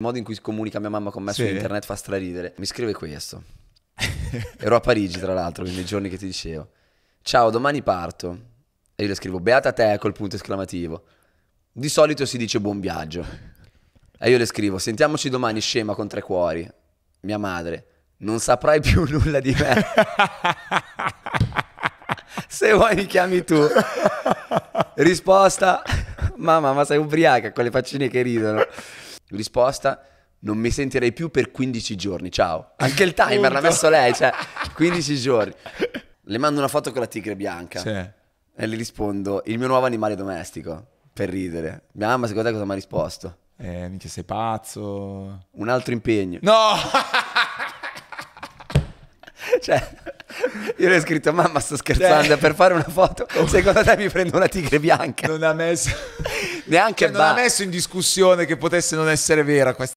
Il modo in cui comunica mia mamma con me sì. su internet fa straridere. Mi scrive questo. Ero a Parigi, tra l'altro, nei giorni che ti dicevo. Ciao, domani parto. E io le scrivo, beata te col punto esclamativo. Di solito si dice buon viaggio. E io le scrivo, sentiamoci domani scema con tre cuori. Mia madre, non saprai più nulla di me. Se vuoi mi chiami tu. Risposta, mamma, ma sei ubriaca con le faccine che ridono. Risposta, non mi sentirei più per 15 giorni, ciao. Anche il timer l'ha messo lei, cioè 15 giorni. Le mando una foto con la tigre bianca sì. e le rispondo, il mio nuovo animale domestico, per ridere. Mia mamma secondo te cosa mi ha risposto? Eh, minchia sei pazzo. Un altro impegno. No! cioè... Io le ho scritto, mamma sto scherzando, cioè, per fare una foto, secondo te mi prendo una tigre bianca? Non ha messo... Neanche cioè, Non ha messo in discussione che potesse non essere vera questa...